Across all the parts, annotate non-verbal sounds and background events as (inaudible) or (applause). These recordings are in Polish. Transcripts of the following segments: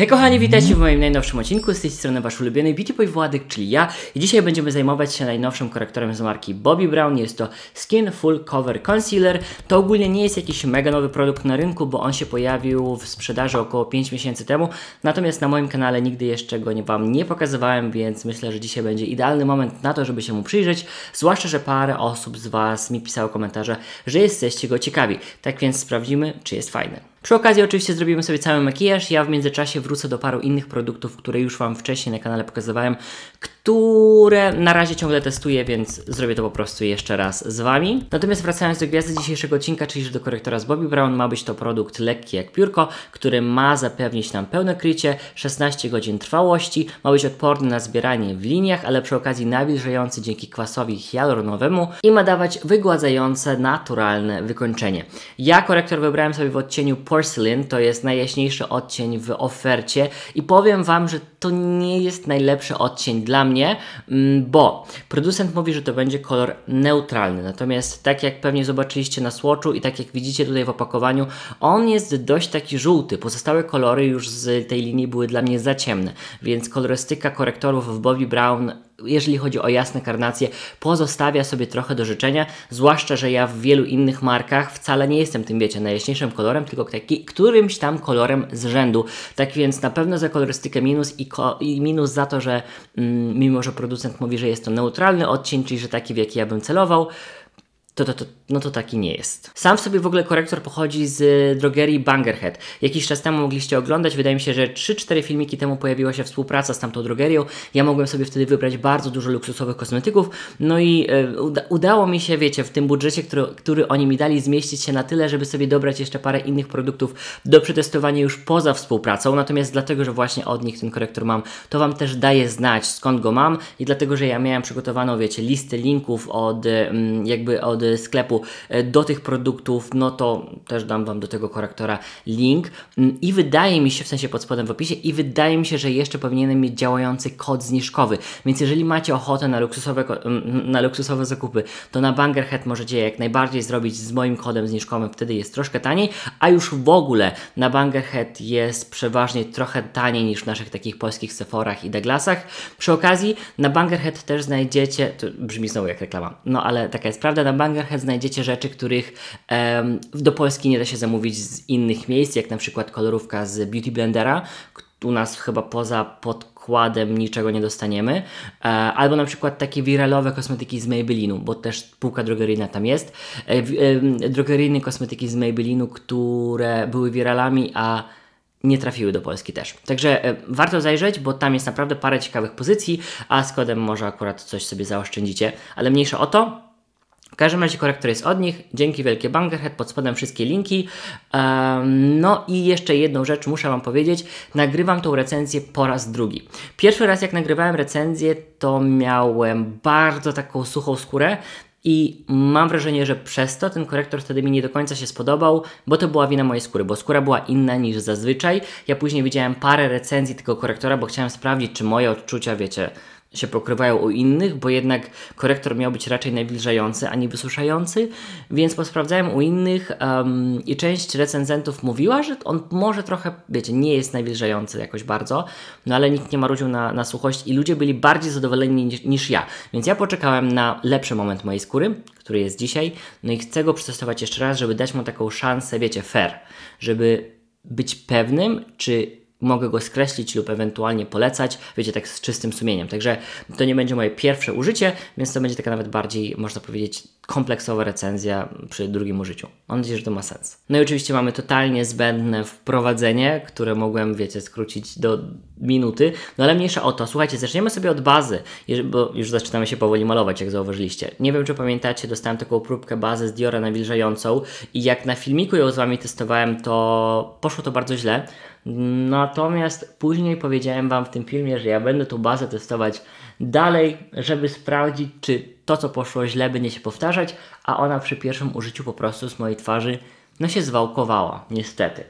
Hej kochani, witajcie w moim najnowszym odcinku, z tej strony Wasz ulubiony Beauty Boy Władek, czyli ja. I dzisiaj będziemy zajmować się najnowszym korektorem z marki Bobbi Brown, jest to Skin Full Cover Concealer. To ogólnie nie jest jakiś mega nowy produkt na rynku, bo on się pojawił w sprzedaży około 5 miesięcy temu, natomiast na moim kanale nigdy jeszcze go nie, Wam nie pokazywałem, więc myślę, że dzisiaj będzie idealny moment na to, żeby się mu przyjrzeć, zwłaszcza, że parę osób z Was mi pisało komentarze, że jesteście go ciekawi. Tak więc sprawdzimy, czy jest fajny. Przy okazji oczywiście zrobimy sobie cały makijaż, ja w międzyczasie wrócę do paru innych produktów, które już Wam wcześniej na kanale pokazywałem, które na razie ciągle testuję, więc zrobię to po prostu jeszcze raz z Wami. Natomiast wracając do gwiazdy dzisiejszego odcinka, czyli do korektora z Bobbi Brown, ma być to produkt lekki jak piórko, który ma zapewnić nam pełne krycie, 16 godzin trwałości, ma być odporny na zbieranie w liniach, ale przy okazji nawilżający dzięki kwasowi hialuronowemu i ma dawać wygładzające, naturalne wykończenie. Ja korektor wybrałem sobie w odcieniu Porcelain to jest najjaśniejszy odcień w ofercie i powiem Wam, że to nie jest najlepszy odcień dla mnie, mm, bo producent mówi, że to będzie kolor neutralny. Natomiast tak jak pewnie zobaczyliście na słoczu i tak jak widzicie tutaj w opakowaniu, on jest dość taki żółty. Pozostałe kolory już z tej linii były dla mnie za ciemne, więc kolorystyka korektorów w Bobbi Brown jeżeli chodzi o jasne karnacje, pozostawia sobie trochę do życzenia, zwłaszcza, że ja w wielu innych markach wcale nie jestem tym, wiecie, najjaśniejszym kolorem, tylko taki, którymś tam kolorem z rzędu. Tak więc na pewno za kolorystykę minus i, ko i minus za to, że mm, mimo, że producent mówi, że jest to neutralny odcień, czyli że taki, w jaki ja bym celował, to, to, to, no to taki nie jest. Sam w sobie w ogóle korektor pochodzi z drogerii Bangerhead. Jakiś czas temu mogliście oglądać, wydaje mi się, że 3-4 filmiki temu pojawiła się współpraca z tamtą drogerią. Ja mogłem sobie wtedy wybrać bardzo dużo luksusowych kosmetyków, no i y, uda udało mi się, wiecie, w tym budżecie, który, który oni mi dali, zmieścić się na tyle, żeby sobie dobrać jeszcze parę innych produktów do przetestowania już poza współpracą. Natomiast dlatego, że właśnie od nich ten korektor mam, to Wam też daję znać, skąd go mam i dlatego, że ja miałem przygotowaną, wiecie, listę linków od mm, jakby od sklepu e, do tych produktów, no to też dam Wam do tego korektora link. Mm, I wydaje mi się, w sensie pod spodem w opisie, i wydaje mi się, że jeszcze powinienem mieć działający kod zniżkowy. Więc jeżeli macie ochotę na luksusowe, mm, mm, na luksusowe zakupy, to na Bangerhead możecie jak najbardziej zrobić z moim kodem zniżkowym, wtedy jest troszkę taniej, a już w ogóle na Bangerhead jest przeważnie trochę taniej niż w naszych takich polskich Sephorach i Douglasach. Przy okazji na Bangerhead też znajdziecie, to brzmi znowu jak reklama, no ale taka jest prawda, na Bangerhead Langerhead znajdziecie rzeczy, których em, do Polski nie da się zamówić z innych miejsc, jak na przykład kolorówka z Beauty Blendera, u nas chyba poza podkładem niczego nie dostaniemy. E, albo na przykład takie wiralowe kosmetyki z Maybellinu, bo też półka drogeryjna tam jest. E, drogeryjne kosmetyki z Maybellinu, które były wiralami, a nie trafiły do Polski też. Także e, warto zajrzeć, bo tam jest naprawdę parę ciekawych pozycji, a z kodem może akurat coś sobie zaoszczędzicie, ale mniejsza o to. W każdym razie korektor jest od nich. Dzięki wielkie Bangerhead, pod spodem wszystkie linki. no i jeszcze jedną rzecz muszę Wam powiedzieć. Nagrywam tą recenzję po raz drugi. Pierwszy raz jak nagrywałem recenzję to miałem bardzo taką suchą skórę. I mam wrażenie, że przez to ten korektor wtedy mi nie do końca się spodobał, bo to była wina mojej skóry, bo skóra była inna niż zazwyczaj. Ja później widziałem parę recenzji tego korektora, bo chciałem sprawdzić, czy moje odczucia, wiecie, się pokrywają u innych, bo jednak korektor miał być raczej nawilżający, a nie wysuszający, więc posprawdzałem u innych um, i część recenzentów mówiła, że on może trochę, wiecie, nie jest nawilżający jakoś bardzo, no ale nikt nie marudził na, na suchość i ludzie byli bardziej zadowoleni niż, niż ja, więc ja poczekałem na lepszy moment mojej skóry, który jest dzisiaj, no i chcę go przetestować jeszcze raz, żeby dać mu taką szansę, wiecie, fair, żeby być pewnym, czy mogę go skreślić lub ewentualnie polecać, wiecie, tak z czystym sumieniem. Także to nie będzie moje pierwsze użycie, więc to będzie taka nawet bardziej, można powiedzieć, kompleksowa recenzja przy drugim użyciu. Mam nadzieję, że to ma sens. No i oczywiście mamy totalnie zbędne wprowadzenie, które mogłem, wiecie, skrócić do minuty, no ale mniejsza o to. Słuchajcie, zaczniemy sobie od bazy, bo już zaczynamy się powoli malować, jak zauważyliście. Nie wiem, czy pamiętacie, dostałem taką próbkę bazy z Diora nawilżającą i jak na filmiku ją z Wami testowałem, to poszło to bardzo źle, Natomiast później powiedziałem Wam w tym filmie, że ja będę tą bazę testować dalej, żeby sprawdzić, czy to, co poszło źle, będzie się powtarzać, a ona przy pierwszym użyciu po prostu z mojej twarzy no się zwałkowała, niestety.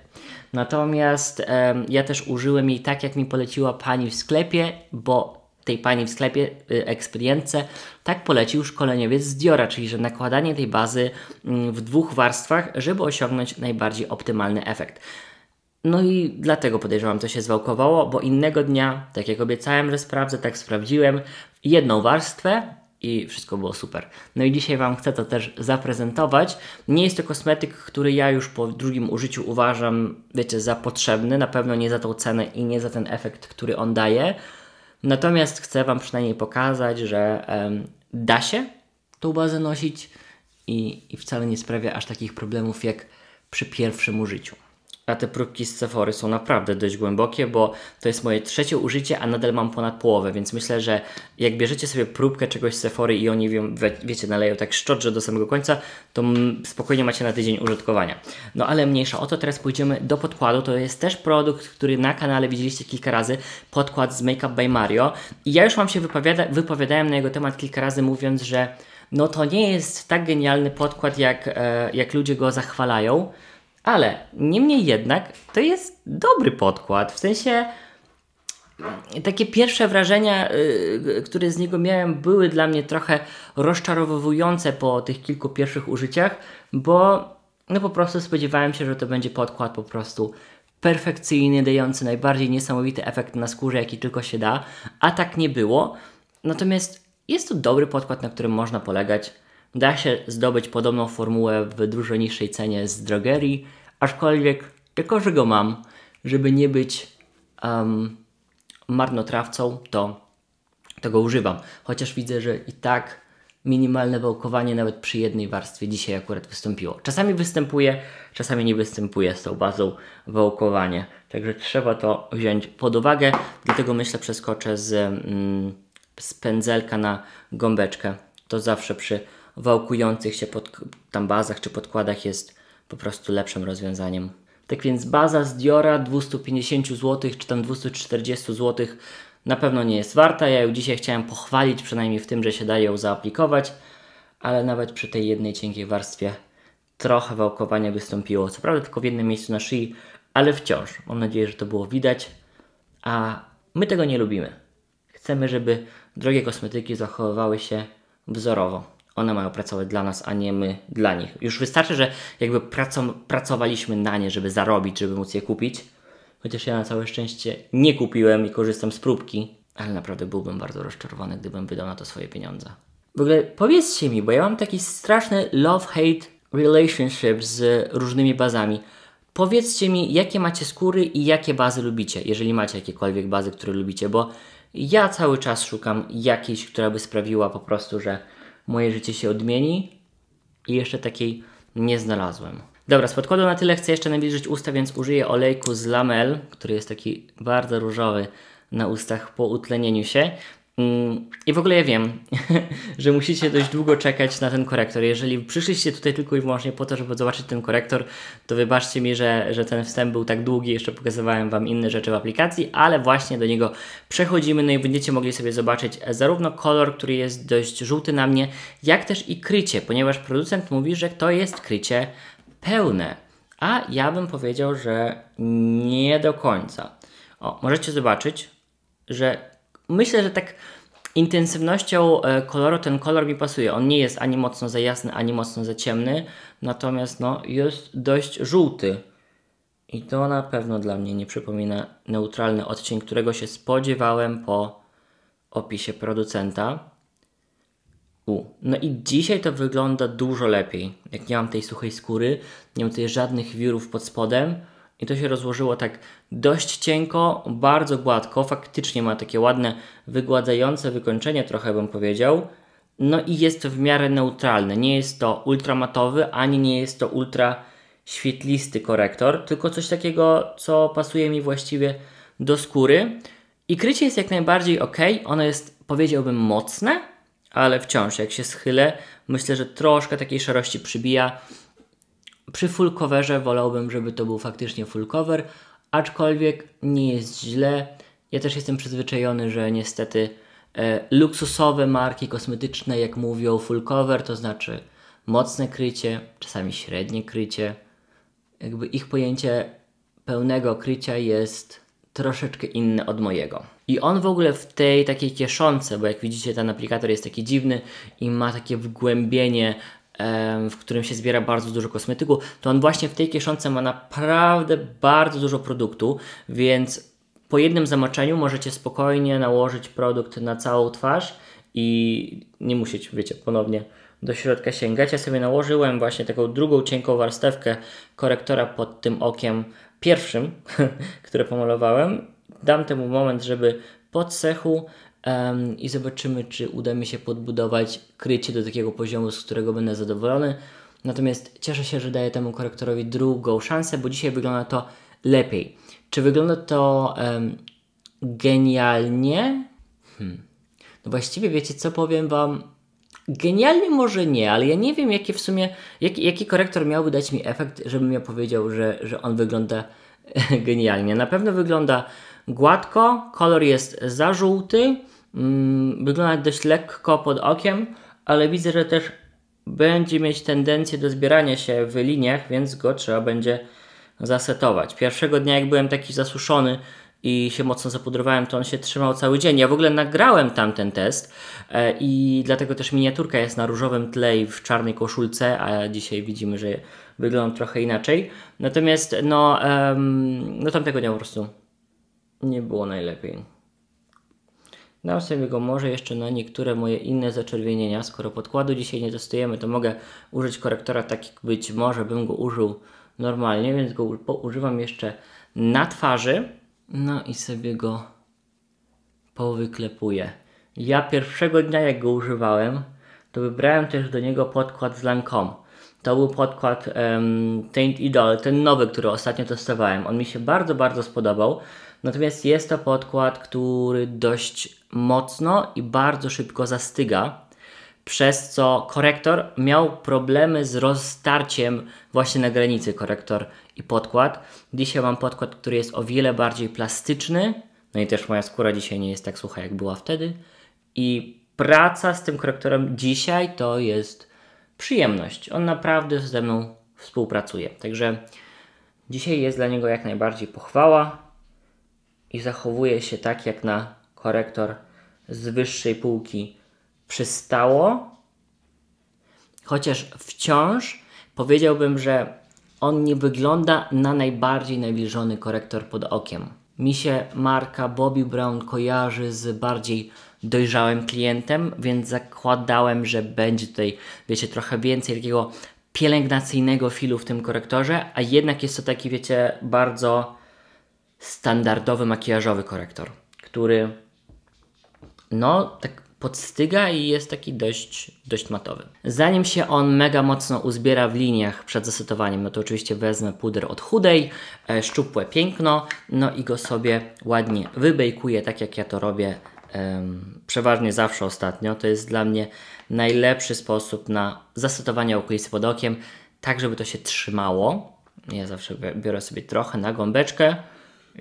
Natomiast e, ja też użyłem jej tak, jak mi poleciła pani w sklepie, bo tej pani w sklepie, y, eksperience, tak polecił szkoleniowiec z Diora, czyli że nakładanie tej bazy y, w dwóch warstwach, żeby osiągnąć najbardziej optymalny efekt. No i dlatego podejrzewam, to się zwałkowało, bo innego dnia, tak jak obiecałem, że sprawdzę, tak sprawdziłem jedną warstwę i wszystko było super. No i dzisiaj Wam chcę to też zaprezentować. Nie jest to kosmetyk, który ja już po drugim użyciu uważam, wiecie, za potrzebny, na pewno nie za tą cenę i nie za ten efekt, który on daje. Natomiast chcę Wam przynajmniej pokazać, że em, da się tą bazę nosić i, i wcale nie sprawia aż takich problemów jak przy pierwszym użyciu a te próbki z Sephory są naprawdę dość głębokie, bo to jest moje trzecie użycie, a nadal mam ponad połowę, więc myślę, że jak bierzecie sobie próbkę czegoś z Sephory i oni, wie, wiecie, naleją tak szczodrze do samego końca, to spokojnie macie na tydzień użytkowania. No ale mniejsza o to, teraz pójdziemy do podkładu, to jest też produkt, który na kanale widzieliście kilka razy, podkład z Makeup by Mario i ja już Wam się wypowiada, wypowiadałem na jego temat kilka razy mówiąc, że no to nie jest tak genialny podkład, jak, e, jak ludzie go zachwalają, ale niemniej jednak to jest dobry podkład, w sensie mm, takie pierwsze wrażenia, yy, które z niego miałem, były dla mnie trochę rozczarowujące po tych kilku pierwszych użyciach, bo no po prostu spodziewałem się, że to będzie podkład po prostu perfekcyjny, dający najbardziej niesamowity efekt na skórze, jaki tylko się da, a tak nie było. Natomiast jest to dobry podkład, na którym można polegać. Da się zdobyć podobną formułę w dużo niższej cenie z drogerii, aczkolwiek jako, że go mam, żeby nie być um, marnotrawcą, to, tego go używam. Chociaż widzę, że i tak minimalne wałkowanie nawet przy jednej warstwie dzisiaj akurat wystąpiło. Czasami występuje, czasami nie występuje z tą bazą wałkowanie. Także trzeba to wziąć pod uwagę, dlatego myślę przeskoczę z, mm, z pędzelka na gąbeczkę. To zawsze przy wałkujących się pod, tam bazach czy podkładach jest po prostu lepszym rozwiązaniem. Tak więc baza z Diora 250 zł czy tam 240 zł na pewno nie jest warta. Ja ją dzisiaj chciałem pochwalić, przynajmniej w tym, że się daje ją zaaplikować, ale nawet przy tej jednej cienkiej warstwie trochę wałkowania wystąpiło. Co prawda tylko w jednym miejscu na szyi, ale wciąż. Mam nadzieję, że to było widać. A my tego nie lubimy. Chcemy, żeby drogie kosmetyki zachowywały się wzorowo one mają pracować dla nas, a nie my dla nich. Już wystarczy, że jakby pracowaliśmy na nie, żeby zarobić, żeby móc je kupić. Chociaż ja na całe szczęście nie kupiłem i korzystam z próbki, ale naprawdę byłbym bardzo rozczarowany, gdybym wydał na to swoje pieniądze. W ogóle powiedzcie mi, bo ja mam taki straszny love-hate relationship z różnymi bazami. Powiedzcie mi, jakie macie skóry i jakie bazy lubicie, jeżeli macie jakiekolwiek bazy, które lubicie, bo ja cały czas szukam jakiejś, która by sprawiła po prostu, że moje życie się odmieni i jeszcze takiej nie znalazłem. Dobra, z podkładu na tyle chcę jeszcze nawilżyć usta, więc użyję olejku z Lamel, który jest taki bardzo różowy na ustach po utlenieniu się. Mm, I w ogóle ja wiem, (laughs) że musicie dość długo czekać na ten korektor. Jeżeli przyszliście tutaj tylko i wyłącznie po to, żeby zobaczyć ten korektor, to wybaczcie mi, że, że ten wstęp był tak długi, jeszcze pokazywałem Wam inne rzeczy w aplikacji, ale właśnie do niego przechodzimy, no i będziecie mogli sobie zobaczyć zarówno kolor, który jest dość żółty na mnie, jak też i krycie, ponieważ producent mówi, że to jest krycie pełne. A ja bym powiedział, że nie do końca. O, możecie zobaczyć, że myślę, że tak intensywnością e, koloru ten kolor mi pasuje. On nie jest ani mocno za jasny, ani mocno za ciemny, natomiast no, jest dość żółty. I to na pewno dla mnie nie przypomina neutralny odcień, którego się spodziewałem po opisie producenta. U. No i dzisiaj to wygląda dużo lepiej. Jak nie mam tej suchej skóry, nie mam tutaj żadnych wirów pod spodem. I to się rozłożyło tak dość cienko, bardzo gładko. Faktycznie ma takie ładne, wygładzające wykończenie, trochę bym powiedział. No i jest w miarę neutralne. Nie jest to ultramatowy, ani nie jest to ultra świetlisty korektor, tylko coś takiego, co pasuje mi właściwie do skóry. I krycie jest jak najbardziej ok. Ono jest, powiedziałbym, mocne, ale wciąż, jak się schylę, myślę, że troszkę takiej szarości przybija przy full coverze wolałbym, żeby to był faktycznie full cover, aczkolwiek nie jest źle. Ja też jestem przyzwyczajony, że niestety e, luksusowe marki kosmetyczne, jak mówią full cover, to znaczy mocne krycie, czasami średnie krycie. Jakby ich pojęcie pełnego krycia jest troszeczkę inne od mojego. I on w ogóle w tej takiej kieszonce, bo jak widzicie ten aplikator jest taki dziwny i ma takie wgłębienie w którym się zbiera bardzo dużo kosmetyku, to on właśnie w tej kieszonce ma naprawdę bardzo dużo produktu, więc po jednym zamoczeniu możecie spokojnie nałożyć produkt na całą twarz i nie musicie, wiecie, ponownie do środka sięgać. Ja sobie nałożyłem właśnie taką drugą cienką warstewkę korektora pod tym okiem pierwszym, (laughs) które pomalowałem. Dam temu moment, żeby podsechł um, i zobaczymy, czy uda mi się podbudować krycie do takiego poziomu, z którego będę zadowolony. Natomiast cieszę się, że daję temu korektorowi drugą szansę, bo dzisiaj wygląda to lepiej. Czy wygląda to um, genialnie? Hmm. No właściwie wiecie co powiem Wam? Genialnie może nie, ale ja nie wiem, jaki w sumie, jaki, jaki korektor miałby dać mi efekt, żebym ja powiedział, że, że on wygląda (laughs) genialnie. Na pewno wygląda gładko, kolor jest za żółty, Mm, wyglądać dość lekko pod okiem, ale widzę, że też będzie mieć tendencję do zbierania się w liniach, więc go trzeba będzie zasetować. Pierwszego dnia, jak byłem taki zasuszony i się mocno zapudrowałem, to on się trzymał cały dzień. Ja w ogóle nagrałem tamten test e, i dlatego też miniaturka jest na różowym tle i w czarnej koszulce, a dzisiaj widzimy, że wygląda trochę inaczej. Natomiast no, um, no tamtego dnia po prostu nie było najlepiej. Dam sobie go może jeszcze na niektóre moje inne zaczerwienienia. Skoro podkładu dzisiaj nie testujemy, to mogę użyć korektora tak jak być może bym go użył normalnie, więc go używam jeszcze na twarzy. No i sobie go powyklepuję. Ja pierwszego dnia jak go używałem, to wybrałem też do niego podkład z Lancome. To był podkład um, Taint Idol, ten nowy, który ostatnio testowałem. On mi się bardzo, bardzo spodobał. Natomiast jest to podkład, który dość mocno i bardzo szybko zastyga, przez co korektor miał problemy z rozstarciem właśnie na granicy korektor i podkład. Dzisiaj mam podkład, który jest o wiele bardziej plastyczny, no i też moja skóra dzisiaj nie jest tak sucha jak była wtedy i praca z tym korektorem dzisiaj to jest przyjemność. On naprawdę ze mną współpracuje. Także dzisiaj jest dla niego jak najbardziej pochwała i zachowuje się tak jak na korektor z wyższej półki przystało, chociaż wciąż powiedziałbym, że on nie wygląda na najbardziej najbliżony korektor pod okiem. Mi się marka Bobby Brown kojarzy z bardziej dojrzałym klientem, więc zakładałem, że będzie tutaj, wiecie, trochę więcej takiego pielęgnacyjnego filu w tym korektorze, a jednak jest to taki, wiecie, bardzo standardowy makijażowy korektor, który no tak podstyga i jest taki dość, dość matowy. Zanim się on mega mocno uzbiera w liniach przed zasetowaniem, no to oczywiście wezmę puder od chudej, e, szczupłe piękno, no i go sobie ładnie wybejkuję, tak jak ja to robię przeważnie zawsze ostatnio. To jest dla mnie najlepszy sposób na zasetowanie okolicy pod okiem, tak żeby to się trzymało. Ja zawsze biorę sobie trochę na gąbeczkę.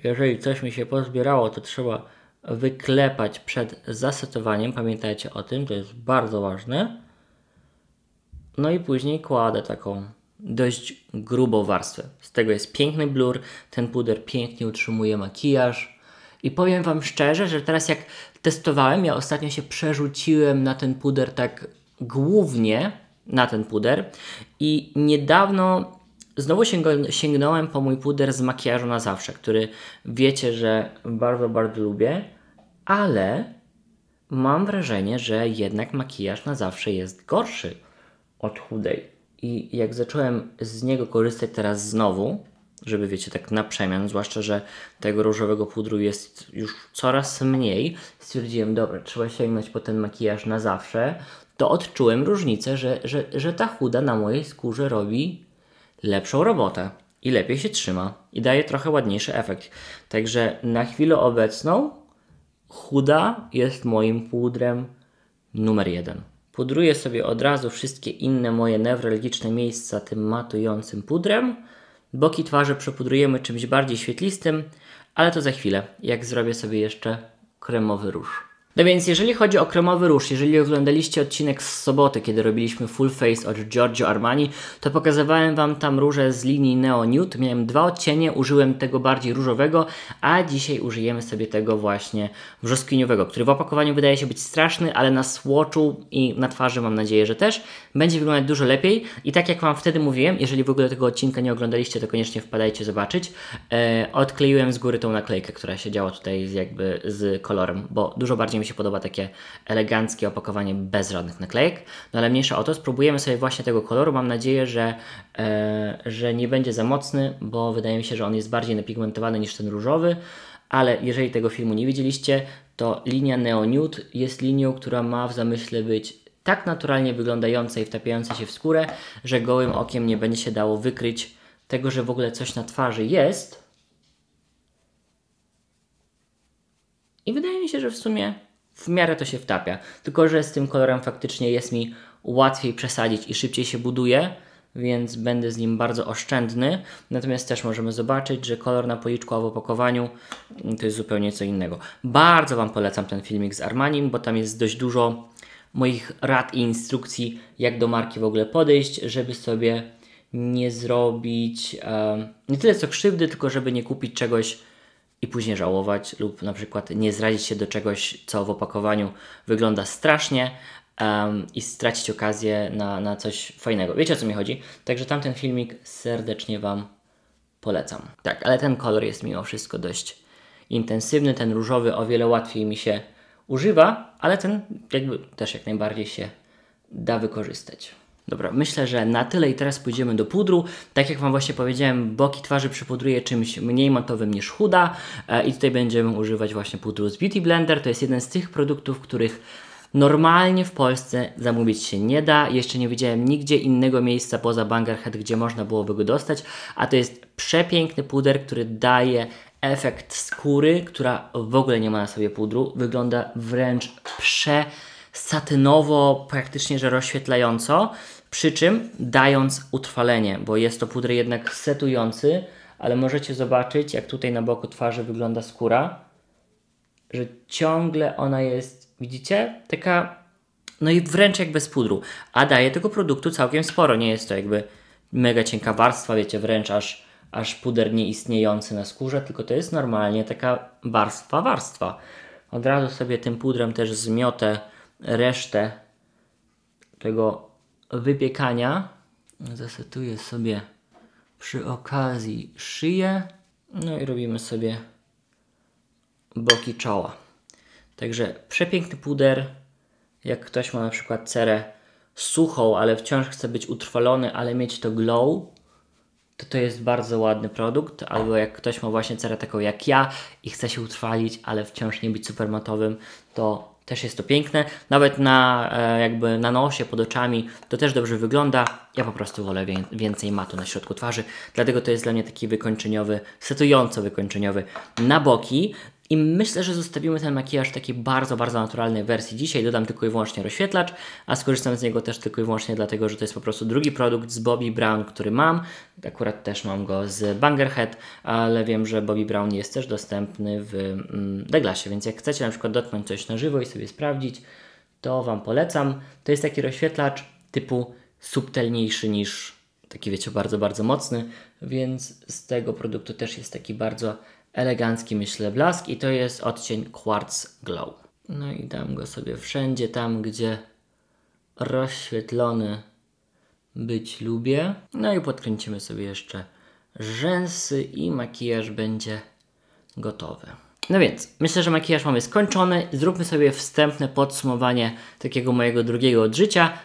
Jeżeli coś mi się pozbierało, to trzeba wyklepać przed zasetowaniem. Pamiętajcie o tym, to jest bardzo ważne. No i później kładę taką dość grubą warstwę. Z tego jest piękny blur, ten puder pięknie utrzymuje makijaż. I powiem Wam szczerze, że teraz jak testowałem, ja ostatnio się przerzuciłem na ten puder tak głównie, na ten puder i niedawno Znowu sięgnąłem po mój puder z makijażu na zawsze, który wiecie, że bardzo, bardzo lubię, ale mam wrażenie, że jednak makijaż na zawsze jest gorszy od chudej. I jak zacząłem z niego korzystać teraz znowu, żeby wiecie, tak na przemian, zwłaszcza, że tego różowego pudru jest już coraz mniej, stwierdziłem, dobra, trzeba sięgnąć po ten makijaż na zawsze, to odczułem różnicę, że, że, że ta chuda na mojej skórze robi lepszą robotę i lepiej się trzyma i daje trochę ładniejszy efekt. Także na chwilę obecną chuda jest moim pudrem numer jeden. Pudruję sobie od razu wszystkie inne moje newralgiczne miejsca tym matującym pudrem. Boki twarzy przepudrujemy czymś bardziej świetlistym, ale to za chwilę, jak zrobię sobie jeszcze kremowy róż. No więc jeżeli chodzi o kremowy róż, jeżeli oglądaliście odcinek z soboty, kiedy robiliśmy full face od Giorgio Armani, to pokazywałem Wam tam róże z linii Neo Nude. Miałem dwa odcienie, użyłem tego bardziej różowego, a dzisiaj użyjemy sobie tego właśnie brzoskwiniowego, który w opakowaniu wydaje się być straszny, ale na słoczu i na twarzy mam nadzieję, że też będzie wyglądać dużo lepiej. I tak jak Wam wtedy mówiłem, jeżeli w ogóle tego odcinka nie oglądaliście, to koniecznie wpadajcie zobaczyć. Eee, odkleiłem z góry tą naklejkę, która się działa tutaj jakby z kolorem, bo dużo bardziej Bardziej mi się podoba takie eleganckie opakowanie bez żadnych naklejek. No ale mniejsza o to, spróbujemy sobie właśnie tego koloru. Mam nadzieję, że, e, że nie będzie za mocny, bo wydaje mi się, że on jest bardziej napigmentowany niż ten różowy. Ale jeżeli tego filmu nie widzieliście, to linia Neo Nude jest linią, która ma w zamyśle być tak naturalnie wyglądająca i wtapiająca się w skórę, że gołym okiem nie będzie się dało wykryć tego, że w ogóle coś na twarzy jest. I wydaje mi się, że w sumie w miarę to się wtapia. Tylko, że z tym kolorem faktycznie jest mi łatwiej przesadzić i szybciej się buduje, więc będę z nim bardzo oszczędny. Natomiast też możemy zobaczyć, że kolor na policzku, a w opakowaniu mm, to jest zupełnie co innego. Bardzo Wam polecam ten filmik z Armanim, bo tam jest dość dużo moich rad i instrukcji, jak do marki w ogóle podejść, żeby sobie nie zrobić nie tyle co krzywdy, tylko żeby nie kupić czegoś i później żałować, lub na przykład nie zradzić się do czegoś, co w opakowaniu wygląda strasznie um, i stracić okazję na, na coś fajnego. Wiecie o co mi chodzi? Także tamten filmik serdecznie Wam polecam. Tak, ale ten kolor jest mimo wszystko dość intensywny, ten różowy o wiele łatwiej mi się używa, ale ten jakby też jak najbardziej się da wykorzystać. Dobra, myślę, że na tyle i teraz pójdziemy do pudru. Tak jak Wam właśnie powiedziałem, boki twarzy przypudruję czymś mniej matowym niż chuda e, i tutaj będziemy używać właśnie pudru z Beauty Blender. To jest jeden z tych produktów, których Normalnie w Polsce zamówić się nie da. Jeszcze nie widziałem nigdzie innego miejsca poza Bangerhead, gdzie można byłoby go dostać. A to jest przepiękny puder, który daje efekt skóry, która w ogóle nie ma na sobie pudru. Wygląda wręcz przesatynowo, praktycznie że rozświetlająco przy czym dając utrwalenie, bo jest to puder jednak setujący, ale możecie zobaczyć, jak tutaj na boku twarzy wygląda skóra, że ciągle ona jest, widzicie, taka, no i wręcz jak bez pudru, a daje tego produktu całkiem sporo, nie jest to jakby mega cienka warstwa, wiecie, wręcz aż, aż puder nieistniejący na skórze, tylko to jest normalnie taka warstwa, warstwa. Od razu sobie tym pudrem też zmiotę resztę tego wypiekania. Zasetuję sobie przy okazji szyję. No i robimy sobie boki czoła. Także przepiękny puder. Jak ktoś ma na przykład cerę suchą, ale wciąż chce być utrwalony, ale mieć to glow, to to jest bardzo ładny produkt. Albo jak ktoś ma właśnie cerę taką jak ja i chce się utrwalić, ale wciąż nie być supermatowym, to też jest to piękne. Nawet na, e, jakby na nosie, pod oczami to też dobrze wygląda. Ja po prostu wolę więcej matu na środku twarzy. Dlatego to jest dla mnie taki wykończeniowy, setująco wykończeniowy. Na boki i myślę, że zostawimy ten makijaż w takiej bardzo, bardzo naturalnej wersji dzisiaj. Dodam tylko i wyłącznie rozświetlacz, a skorzystam z niego też tylko i wyłącznie dlatego, że to jest po prostu drugi produkt z Bobby Brown, który mam. Akurat też mam go z Bangerhead, ale wiem, że Bobby Brown jest też dostępny w mm, więc jak chcecie na przykład dotknąć coś na żywo i sobie sprawdzić, to Wam polecam. To jest taki rozświetlacz typu subtelniejszy niż taki, wiecie, bardzo, bardzo mocny, więc z tego produktu też jest taki bardzo elegancki, myślę, blask i to jest odcień Quartz Glow. No i dam go sobie wszędzie tam, gdzie rozświetlony być lubię. No i podkręcimy sobie jeszcze rzęsy i makijaż będzie gotowy. No więc, myślę, że makijaż mamy skończony. Zróbmy sobie wstępne podsumowanie takiego mojego drugiego odżycia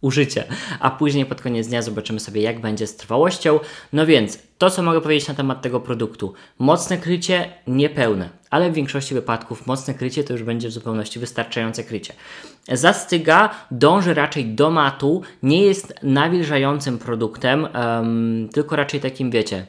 użycie, a później pod koniec dnia zobaczymy sobie, jak będzie z trwałością. No więc, to co mogę powiedzieć na temat tego produktu. Mocne krycie, niepełne, ale w większości wypadków mocne krycie to już będzie w zupełności wystarczające krycie. Zastyga dąży raczej do matu, nie jest nawilżającym produktem, um, tylko raczej takim, wiecie,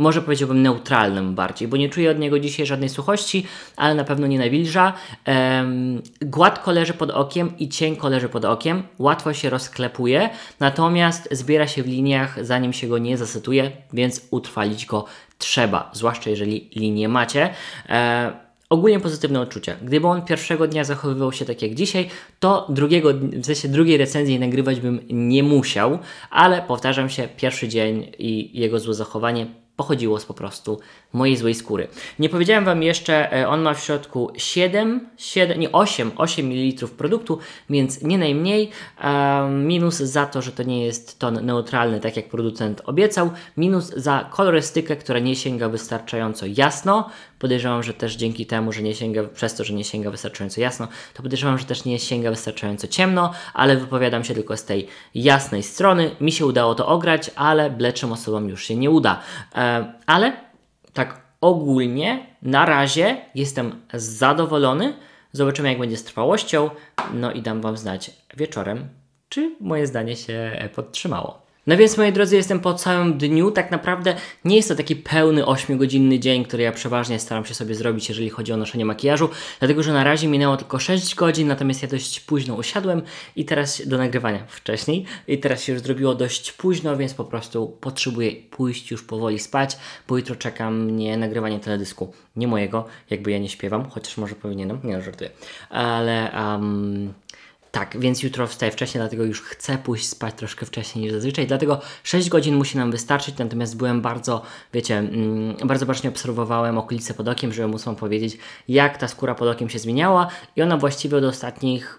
może powiedziałbym neutralnym bardziej, bo nie czuję od niego dzisiaj żadnej suchości, ale na pewno nie nawilża. Ehm, gładko leży pod okiem i cienko leży pod okiem, łatwo się rozklepuje, natomiast zbiera się w liniach, zanim się go nie zasytuje, więc utrwalić go trzeba, zwłaszcza jeżeli linię macie. Ehm, ogólnie pozytywne odczucia. Gdyby on pierwszego dnia zachowywał się tak jak dzisiaj, to drugiego, w sensie drugiej recenzji nagrywać bym nie musiał, ale powtarzam się, pierwszy dzień i jego złe zachowanie pochodziło z po prostu mojej złej skóry. Nie powiedziałem Wam jeszcze, e, on ma w środku 7, 7 nie 8, 8 ml produktu, więc nie najmniej. minus za to, że to nie jest ton neutralny, tak jak producent obiecał. Minus za kolorystykę, która nie sięga wystarczająco jasno. Podejrzewam, że też dzięki temu, że nie sięga, przez to, że nie sięga wystarczająco jasno, to podejrzewam, że też nie sięga wystarczająco ciemno, ale wypowiadam się tylko z tej jasnej strony. Mi się udało to ograć, ale bledszym osobom już się nie uda. E, ale tak ogólnie na razie jestem zadowolony. Zobaczymy, jak będzie z trwałością. No i dam Wam znać wieczorem, czy moje zdanie się podtrzymało. No więc moi drodzy, jestem po całym dniu. Tak naprawdę nie jest to taki pełny 8-godzinny dzień, który ja przeważnie staram się sobie zrobić, jeżeli chodzi o noszenie makijażu, dlatego że na razie minęło tylko 6 godzin, natomiast ja dość późno usiadłem i teraz do nagrywania wcześniej i teraz się już zrobiło dość późno, więc po prostu potrzebuję pójść już powoli spać, bo jutro czeka mnie nagrywanie teledysku. Nie mojego, jakby ja nie śpiewam, chociaż może powinienem, nie no, żartuję. Ale um, tak, więc jutro wstaję wcześniej, dlatego już chcę pójść spać troszkę wcześniej niż zazwyczaj, dlatego 6 godzin musi nam wystarczyć, natomiast byłem bardzo, wiecie, mm, bardzo bacznie obserwowałem okolice pod okiem, żeby móc wam powiedzieć, jak ta skóra pod okiem się zmieniała i ona właściwie od ostatnich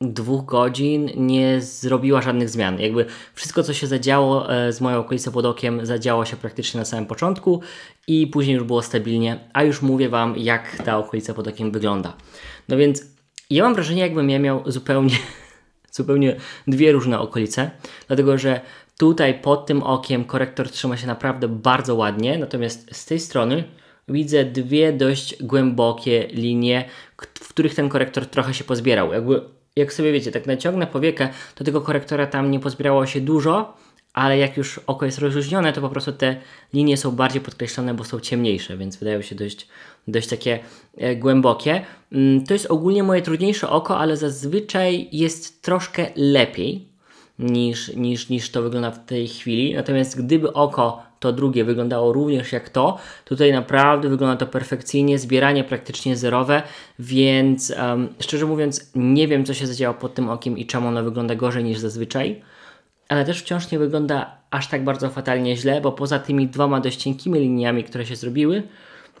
dwóch godzin nie zrobiła żadnych zmian. Jakby wszystko, co się zadziało e, z moją okolicą pod okiem, zadziało się praktycznie na samym początku i później już było stabilnie, a już mówię Wam, jak ta okolica pod okiem wygląda. No więc ja mam wrażenie, jakbym ja miał zupełnie, (laughs) zupełnie dwie różne okolice, dlatego że tutaj pod tym okiem korektor trzyma się naprawdę bardzo ładnie, natomiast z tej strony widzę dwie dość głębokie linie, w których ten korektor trochę się pozbierał. Jakby, jak sobie wiecie, tak naciągnę powiekę, to tego korektora tam nie pozbierało się dużo, ale jak już oko jest rozluźnione, to po prostu te linie są bardziej podkreślone, bo są ciemniejsze, więc wydają się dość dość takie e, głębokie. Mm, to jest ogólnie moje trudniejsze oko, ale zazwyczaj jest troszkę lepiej niż, niż, niż to wygląda w tej chwili. Natomiast gdyby oko to drugie wyglądało również jak to, tutaj naprawdę wygląda to perfekcyjnie, zbieranie praktycznie zerowe, więc um, szczerze mówiąc nie wiem co się zadziało pod tym okiem i czemu ono wygląda gorzej niż zazwyczaj. Ale też wciąż nie wygląda aż tak bardzo fatalnie źle, bo poza tymi dwoma dość cienkimi liniami, które się zrobiły,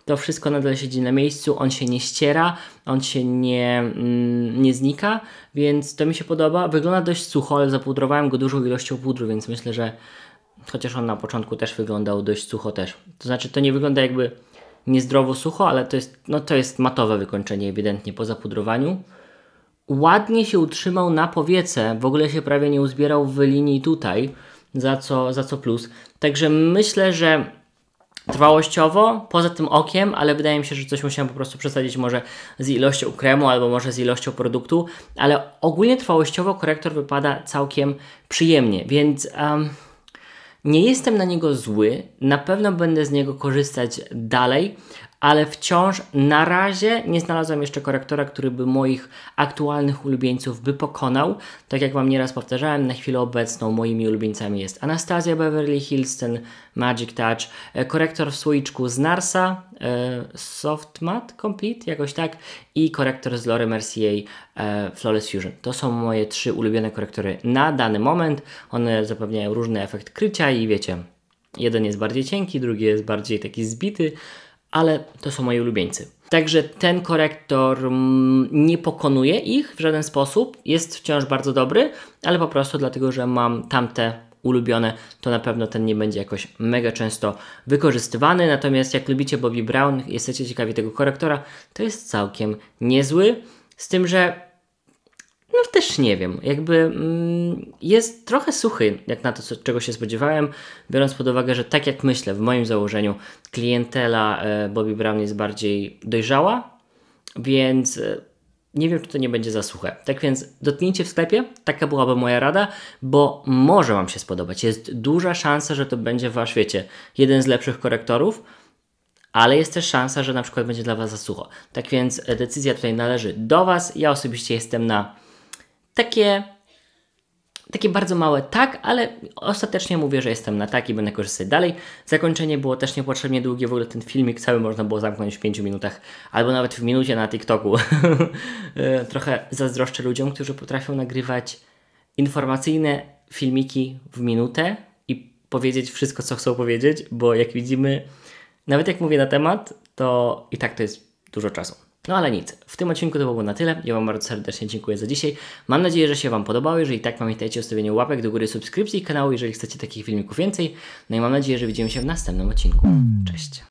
to wszystko nadal siedzi na miejscu, on się nie ściera, on się nie, mm, nie znika, więc to mi się podoba. Wygląda dość sucho, ale zapudrowałem go dużą ilością pudru, więc myślę, że chociaż on na początku też wyglądał dość sucho też. To znaczy to nie wygląda jakby niezdrowo sucho, ale to jest, no to jest matowe wykończenie ewidentnie po zapudrowaniu. Ładnie się utrzymał na powiece, w ogóle się prawie nie uzbierał w linii tutaj, za co, za co plus. Także myślę, że trwałościowo, poza tym okiem, ale wydaje mi się, że coś musiałem po prostu przesadzić może z ilością kremu albo może z ilością produktu, ale ogólnie trwałościowo korektor wypada całkiem przyjemnie, więc... Um, nie jestem na niego zły, na pewno będę z niego korzystać dalej, ale wciąż na razie nie znalazłem jeszcze korektora, który by moich aktualnych ulubieńców by pokonał. Tak jak Wam nieraz powtarzałem, na chwilę obecną moimi ulubieńcami jest Anastazja Beverly Hills, ten Magic Touch, e, korektor w słoiczku z Narsa, e, Matte Complete, jakoś tak, i korektor z Lore Mercier e, Flawless Fusion. To są moje trzy ulubione korektory na dany moment. One zapewniają różny efekt krycia i wiecie, jeden jest bardziej cienki, drugi jest bardziej taki zbity, ale to są moi ulubieńcy. Także ten korektor mm, nie pokonuje ich w żaden sposób, jest wciąż bardzo dobry, ale po prostu dlatego, że mam tamte ulubione, to na pewno ten nie będzie jakoś mega często wykorzystywany. Natomiast jak lubicie Bobby Brown, i jesteście ciekawi tego korektora, to jest całkiem niezły. Z tym, że no też nie wiem, jakby mm, jest trochę suchy, jak na to, co, czego się spodziewałem, biorąc pod uwagę, że tak jak myślę, w moim założeniu klientela e, Bobby Brown jest bardziej dojrzała, więc e, nie wiem, czy to nie będzie za suche. Tak więc dotknijcie w sklepie, taka byłaby moja rada, bo może Wam się spodobać. Jest duża szansa, że to będzie w Wasz, świecie jeden z lepszych korektorów, ale jest też szansa, że na przykład będzie dla Was za sucho. Tak więc e, decyzja tutaj należy do Was. Ja osobiście jestem na takie, takie bardzo małe tak, ale ostatecznie mówię, że jestem na tak i będę korzystać dalej. Zakończenie było też niepotrzebnie długie, w ogóle ten filmik cały można było zamknąć w 5 minutach, albo nawet w minucie na TikToku. (laughs) E, trochę zazdroszczę ludziom, którzy potrafią nagrywać informacyjne filmiki w minutę i powiedzieć wszystko, co chcą powiedzieć, bo jak widzimy, nawet jak mówię na temat, to i tak to jest dużo czasu. No ale nic, w tym odcinku to było na tyle. Ja Wam bardzo serdecznie dziękuję za dzisiaj. Mam nadzieję, że się Wam podobało. Jeżeli tak, pamiętajcie o stawieniu łapek do góry, subskrypcji kanału, jeżeli chcecie takich filmików więcej. No i mam nadzieję, że widzimy się w następnym odcinku. Cześć!